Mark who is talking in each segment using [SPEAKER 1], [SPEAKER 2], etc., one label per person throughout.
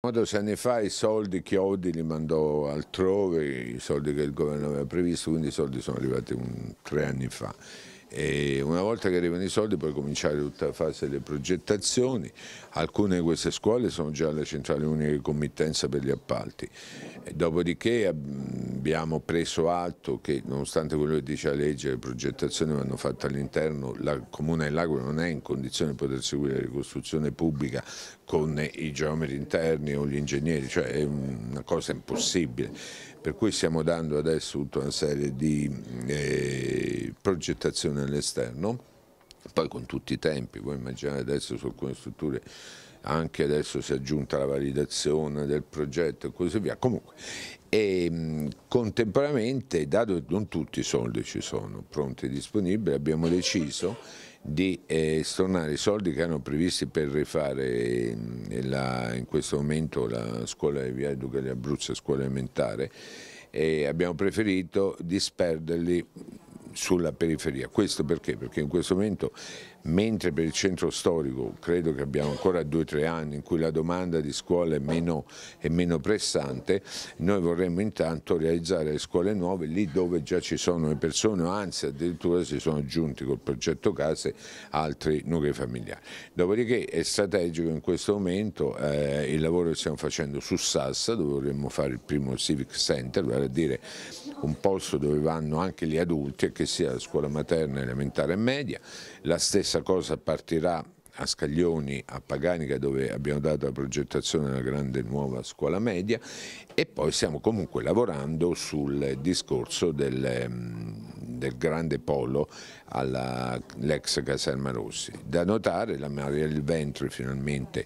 [SPEAKER 1] Quando anni fa i soldi Chiodi li mandò altrove, i soldi che il governo aveva previsto, quindi i soldi sono arrivati un, tre anni fa. E una volta che arrivano i soldi puoi cominciare tutta la fase delle progettazioni, alcune di queste scuole sono già alle centrali uniche di committenza per gli appalti, e dopodiché abbiamo preso atto che nonostante quello che dice la legge le progettazioni vanno fatte all'interno, la Comune del Lago non è in condizione di poter seguire la ricostruzione pubblica con i geometri interni o gli ingegneri, cioè è una cosa impossibile, per cui stiamo dando adesso tutta una serie di eh, progettazioni all'esterno, poi con tutti i tempi, voi immaginate adesso su alcune strutture anche adesso si è aggiunta la validazione del progetto e così via. Comunque, e, ehm, contemporaneamente, dato che non tutti i soldi ci sono pronti e disponibili, abbiamo deciso di eh, stornare i soldi che hanno previsti per rifare eh, la, in questo momento la scuola di Via Duca di Abruzzo, scuola elementare, e abbiamo preferito disperderli sulla periferia. Questo perché? Perché in questo momento mentre per il centro storico credo che abbiamo ancora due o tre anni in cui la domanda di scuole è meno, è meno pressante, noi vorremmo intanto realizzare le scuole nuove lì dove già ci sono le persone, anzi addirittura si sono aggiunti col progetto case altri nuclei familiari. Dopodiché è strategico in questo momento eh, il lavoro che stiamo facendo su Sassa dove vorremmo fare il primo civic center, vale a dire un posto dove vanno anche gli adulti e che sia la scuola materna, elementare e media, la stessa questa cosa partirà a Scaglioni, a Paganica dove abbiamo dato la progettazione della grande nuova scuola media e poi stiamo comunque lavorando sul discorso del, mm, del grande polo all'ex Caserma Rossi. Da notare la Maria del Ventre finalmente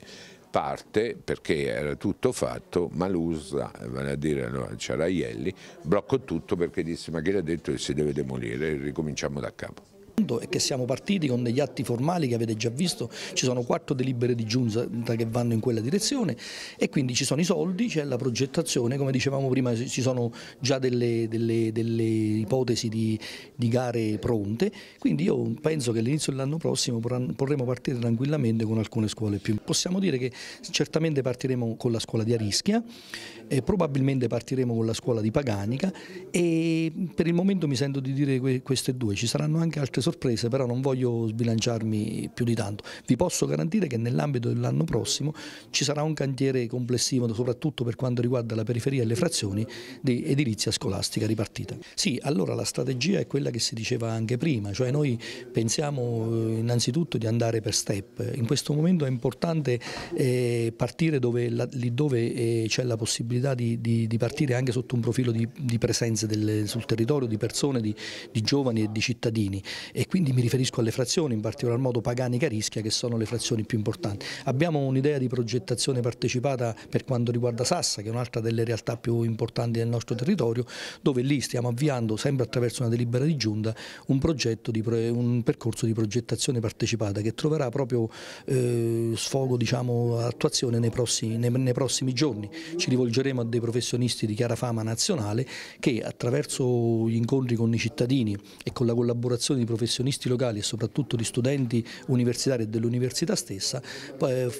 [SPEAKER 1] parte perché era tutto fatto, Malusa, vale a dire allora, Ciaraielli, bloccò tutto perché disse ma chi l'ha detto che si deve demolire e ricominciamo da capo
[SPEAKER 2] e che siamo partiti con degli atti formali che avete già visto, ci sono quattro delibere di giunta che vanno in quella direzione e quindi ci sono i soldi, c'è la progettazione, come dicevamo prima ci sono già delle, delle, delle ipotesi di, di, gare pronte, quindi io penso che all'inizio dell'anno prossimo potremo partire tranquillamente con alcune scuole più. Possiamo dire che certamente partiremo con la scuola di Arischia eh, probabilmente partiremo con la scuola di Paganica e per il momento mi sento di dire que queste due, ci saranno anche altre sorprese però non voglio sbilanciarmi più di tanto, vi posso garantire che nell'ambito dell'anno prossimo ci sarà un cantiere complessivo soprattutto per quanto riguarda la periferia e le frazioni di edilizia scolastica ripartita. Sì, allora la strategia è quella che si diceva anche prima, cioè noi pensiamo eh, innanzitutto di andare per step, in questo momento è importante eh, partire dove, là, lì dove eh, c'è la possibilità possibilità di, di, di partire anche sotto un profilo di, di presenze delle, sul territorio di persone, di, giovani e di cittadini e quindi mi riferisco alle frazioni, in particolar modo Pagani e Carischia che sono le frazioni più importanti. Abbiamo un'idea di progettazione partecipata per quanto riguarda Sassa che è un'altra delle realtà più importanti del nostro territorio dove lì stiamo avviando sempre attraverso una delibera di giunta un, un percorso di progettazione partecipata che troverà proprio eh, sfogo diciamo, attuazione nei prossimi, nei, nei prossimi giorni. Ci rivolgeremo saremo dei professionisti di chiara fama nazionale che attraverso gli incontri con i cittadini e con la collaborazione di professionisti locali e soprattutto di studenti universitari e dell'università stessa eh,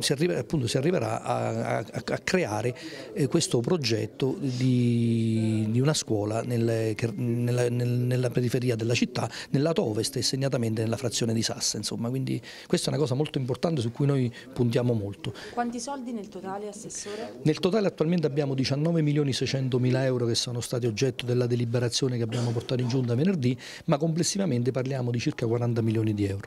[SPEAKER 2] si, arriva, appunto, si, arriverà a, a, a creare eh, questo progetto di, di una scuola nel, nella, nella, periferia della città, nel lato ovest e segnatamente nella frazione di Sassa. Insomma. Quindi questa è una cosa molto importante su cui noi puntiamo molto. Quanti soldi nel totale, Assessore? Nel totale attualmente abbiamo 19 milioni 600 mila euro che sono stati oggetto della deliberazione che abbiamo portato in giunta venerdì, ma complessivamente parliamo di circa 40 milioni di euro.